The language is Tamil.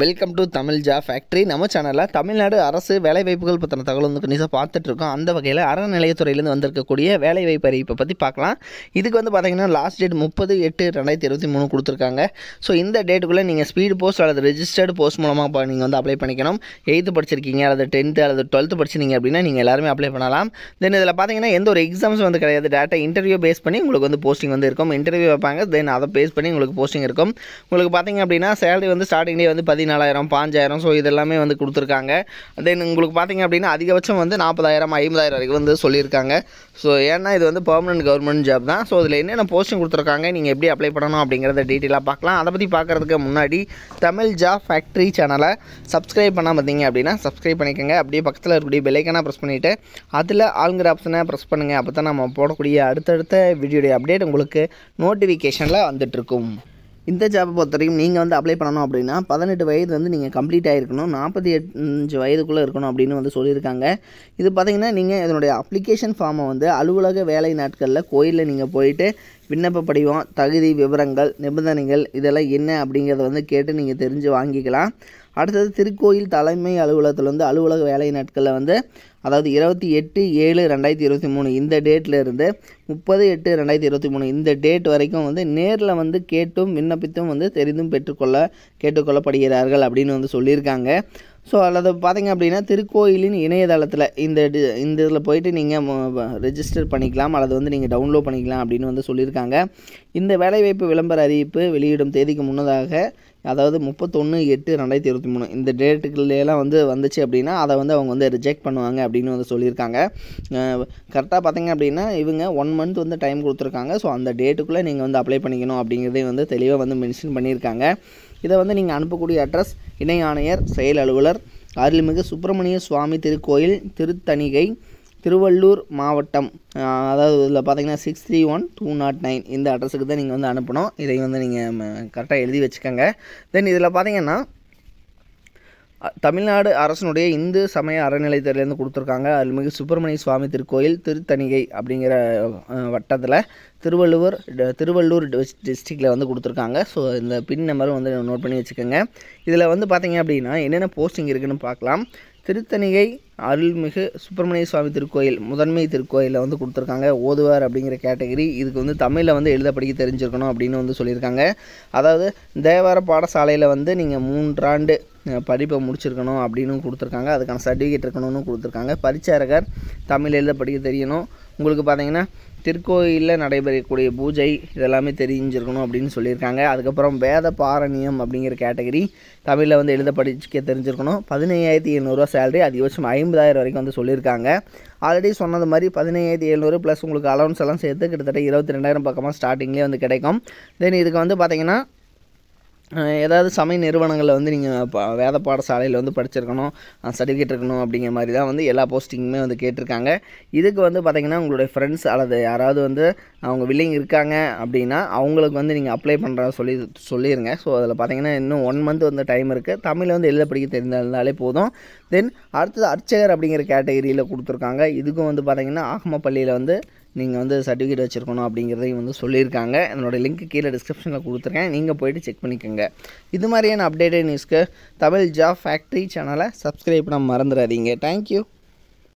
welcome to Tamil job factory நம்ம சேனலில் தமிழ்நாடு அரசு வேலைவாய்ப்புகள் பற்றின தகவல் வந்து கண்டிப்பாக பார்த்துட்ருக்கோம் அந்த வகையில் அறநிலையத்துறையிலேருந்து வந்திருக்கக்கூடிய வேலைவாய்ப்பு அறிவிப்பை பற்றி பார்க்கலாம் இதுக்கு வந்து பார்த்திங்கன்னா லாஸ்ட் டேட் முப்பது எட்டு ரெண்டாயிரத்தி இருபத்தி மூணு கொடுத்துருக்காங்க ஸோ இந்த டேட்டுக்குள்ளே நீங்கள் ஸ்பீடு போஸ்ட் அல்லது ரிஜிஸ்டர்டு போஸ்ட் மூலமாக நீங்கள் வந்து அப்ளை பண்ணிக்கணும் எயித்து படிச்சிருக்கீங்க அல்லது டென்த்து அல்லது டுவெல்த்து படிச்சிருந்தீங்க அப்படின்னா நீங்கள் எல்லாருமே அப்ளை பண்ணலாம் தென் இதில் பார்த்தீங்கன்னா எந்த ஒரு எக்ஸாம்ஸ் வந்து கிடையாது டேட்டா இன்டர்வியூ பேஸ் பண்ணி உங்களுக்கு வந்து போஸ்டிங் வந்து இருக்கும் இன்டர்வியூ வைப்பாங்க தென் அதை பேஸ் பண்ணி உங்களுக்கு போஸ்டிங் இருக்கும் உங்களுக்கு பார்த்தீங்க அப்படின்னா சேலரி வந்து ஸ்டார்டிங்லேயே வந்து பதி பதினாலாயிரம் பாஞ்சாயிரம் ஸோ இதெல்லாமே வந்து கொடுத்துருக்காங்க தென் உங்களுக்கு பார்த்திங்க அப்படின்னா அதிகபட்சம் வந்து நாற்பதாயிரம் ஐம்பதாயிரம் வரைக்கும் வந்து சொல்லியிருக்காங்க ஸோ ஏன்னா இது வந்து பர்மனெண்ட் கவர்மெண்ட் ஜாப் தான் ஸோ இதில் என்னென்ன போஸ்டிங் கொடுத்துருக்காங்க நீங்கள் எப்படி அப்ளை பண்ணணும் அப்படிங்கிறத டீட்டெயிலாக பார்க்கலாம் அதை பற்றி பார்க்குறதுக்கு முன்னாடி தமிழ் ஜாப் ஃபேக்ட்ரி சேனலை சப்ஸ்கிரைப் பண்ணால் பார்த்தீங்க அப்படின்னா சப்ஸ்கிரைப் பண்ணிக்கோங்க அப்படியே பக்கத்தில் இருக்கக்கூடிய பெல்லைக்கான ப்ரெஸ் பண்ணிவிட்டு அதில் ஆளுங்கிற ஆப்ஷனை ப்ரெஸ் பண்ணுங்கள் அப்போ தான் நம்ம போடக்கூடிய அடுத்தடுத்த வீடியோடைய அப்டேட் உங்களுக்கு நோட்டிஃபிகேஷனில் வந்துட்டுருக்கும் இந்த ஜாப்பை பொறுத்த வரைக்கும் நீங்கள் வந்து அப்ளை பண்ணணும் அப்படின்னா பதினெட்டு வயது வந்து நீங்கள் கம்ப்ளீட் ஆகிருக்கணும் நாற்பத்தி அஞ்சு வயதுக்குள்ளே இருக்கணும் அப்படின்னு வந்து சொல்லியிருக்காங்க இது பார்த்திங்கன்னா நீங்கள் இதனுடைய அப்ளிகேஷன் ஃபார்மை வந்து அலுவலக வேலை நாட்களில் கோயிலில் நீங்கள் போயிட்டு விண்ணப்ப படிவம் தகுதி விவரங்கள் நிபந்தனைகள் இதெல்லாம் என்ன அப்படிங்கிறத வந்து கேட்டு நீங்கள் தெரிஞ்சு வாங்கிக்கலாம் அடுத்தது திருக்கோயில் தலைமை அலுவலகத்தில் வந்து அலுவலக வேலை நாட்களில் வந்து அதாவது இருபத்தி எட்டு ஏழு ரெண்டாயிரத்தி இருபத்தி மூணு இந்த டேட்லேருந்து முப்பது எட்டு ரெண்டாயிரத்தி இருபத்தி மூணு இந்த டேட் வரைக்கும் வந்து நேரில் வந்து கேட்டும் விண்ணப்பித்தும் வந்து தெரிந்தும் பெற்றுக்கொள்ள கேட்டுக்கொள்ளப்படுகிறார்கள் அப்படின்னு வந்து சொல்லியிருக்காங்க ஸோ அல்லது பார்த்திங்க அப்படின்னா திருக்கோயிலின் இணையதளத்தில் இந்த இந்த இதில் போயிட்டு நீங்கள் ரெஜிஸ்டர் பண்ணிக்கலாம் அல்லது வந்து நீங்கள் டவுன்லோட் பண்ணிக்கலாம் அப்படின்னு வந்து சொல்லியிருக்காங்க இந்த வேலைவாய்ப்பு விளம்பர அறிவிப்பு வெளியிடும் தேதிக்கு முன்னதாக அதாவது முப்பத்தொன்று எட்டு ரெண்டாயிரத்தி இருபத்தி மூணு இந்த டேட்டுக்குள்ளேலாம் வந்து வந்துச்சு அப்படின்னா அதை வந்து அவங்க வந்து ரிஜெக்ட் பண்ணுவாங்க அப்படின்னு வந்து சொல்லியிருக்காங்க கரெக்டாக பார்த்திங்க அப்படின்னா இவங்க ஒன் மந்த் வந்து டைம் கொடுத்துருக்காங்க ஸோ அந்த டேட்டுக்குள்ளே நீங்கள் வந்து அப்ளை பண்ணிக்கணும் அப்படிங்கிறதையும் வந்து தெளிவாக வந்து மென்ஷன் பண்ணியிருக்காங்க இதை வந்து நீங்கள் அனுப்பக்கூடிய அட்ரஸ் இணை ஆணையர் செயல் அலுவலர் அருள்மிகு சுப்பிரமணிய சுவாமி திருக்கோயில் திருத்தணிகை திருவள்ளூர் மாவட்டம் அதாவது இதில் பார்த்தீங்கன்னா six three one two nought nine இந்த அட்ரஸுக்கு தான் நீங்கள் வந்து அனுப்பணும் இதை வந்து நீங்கள் கரெக்டாக எழுதி வச்சுக்கோங்க தென் இதில் பார்த்தீங்கன்னா தமிழ்நாடு அரசனுடைய இந்து சமய அறநிலையத்துறையிலேருந்து கொடுத்துருக்காங்க அருள்மிகு சுப்பிரமணிய சுவாமி திருக்கோயில் திருத்தணிகை அப்படிங்கிற வட்டத்தில் திருவள்ளுவர் திருவள்ளூர் டிஸ்ட்ரிக்டில் வந்து கொடுத்துருக்காங்க ஸோ இந்த பின் நம்பரும் வந்து நோட் பண்ணி வச்சுக்கோங்க இதில் வந்து பார்த்திங்க அப்படின்னா என்னென்ன போஸ்டிங் இருக்குதுன்னு பார்க்கலாம் திருத்தணிகை அருள்மிகு சுப்பிரமணிய சுவாமி திருக்கோயில் முதன்மை திருக்கோயிலில் வந்து கொடுத்துருக்காங்க ஓதுவார் அப்படிங்கிற கேட்டகரி இதுக்கு வந்து தமிழில் வந்து எழுதப்படிக்க தெரிஞ்சிருக்கணும் அப்படின்னு வந்து சொல்லியிருக்காங்க அதாவது தேவார பாடசாலையில் வந்து நீங்கள் மூன்றாண்டு படிப்பை முடிச்சிருக்கணும் அப்படின்னு கொடுத்துருக்காங்க அதுக்கான சர்டிஃபிகேட் இருக்கணும்னு கொடுத்துருக்காங்க பரிச்சாரகர் தமிழ் எழுத படிக்க தெரியணும் உங்களுக்கு பார்த்தீங்கன்னா திருக்கோயிலில் நடைபெறக்கூடிய பூஜை இதெல்லாமே தெரிஞ்சிருக்கணும் அப்படின்னு சொல்லியிருக்காங்க அதுக்கப்புறம் வேத பாரணியம் அப்படிங்கிற கேட்டகரி தமிழில் வந்து எழுத படிச்சுக்க தெரிஞ்சிருக்கணும் பதினையாயிரத்தி எழுநூறுவா சேலரி அதிகபட்சம் ஐம்பதாயிரம் வரைக்கும் வந்து சொல்லியிருக்காங்க ஆல்ரெடி சொன்னது மாதிரி பதினையாயிரத்தி எழுநூறு ப்ளஸ் உங்களுக்கு அலவன்ஸ் எல்லாம் சேர்த்து கிட்டத்தட்ட இருபத்தி ரெண்டாயிரம் பக்கமாக ஸ்டார்டிங்லேயே வந்து கிடைக்கும் தென் இதுக்கு வந்து பார்த்திங்கன்னா ஏதாவது சமய நிறுவனங்களில் வந்து நீங்கள் பா வேத பாடசாலையில் வந்து படிச்சிருக்கணும் சர்டிஃபிகேட் இருக்கணும் அப்படிங்கிற மாதிரி தான் வந்து எல்லா போஸ்டிங்குமே வந்து கேட்டிருக்காங்க இதுக்கு வந்து பார்த்திங்கன்னா உங்களுடைய ஃப்ரெண்ட்ஸ் அல்லது யாராவது வந்து அவங்க வில்லிங் இருக்காங்க அப்படின்னா அவங்களுக்கு வந்து நீங்கள் அப்ளை பண்ணுற சொல்லி சொல்லிடுங்க ஸோ அதில் பார்த்திங்கன்னா இன்னும் ஒன் மந்த் வந்து டைம் இருக்குது தமிழில் வந்து எழுத படிக்க தெரிஞ்சிருந்தாலே போதும் தென் அடுத்தது அர்ச்சகர் அப்படிங்கிற கேட்டகரியில் கொடுத்துருக்காங்க இதுக்கும் வந்து பார்த்திங்கன்னா ஆகமப்பள்ளியில் வந்து நீங்கள் வந்து சர்டிஃபிகேட் வச்சுருக்கணும் அப்படிங்கிறதையும் வந்து சொல்லியிருக்காங்க என்னோடய லிங்க் கீழே டிஸ்கிரிப்ஷனில் கொடுத்துருக்கேன் நீங்கள் போயிட்டு செக் பண்ணிக்கோங்க இது மாதிரியான அப்டேட்டட் நியூஸ்க்கு தமிழ் ஜாப் ஃபேக்ட்ரி சேனலை சப்ஸ்கிரைப் பண்ண மறந்துடாதீங்க தேங்க்யூ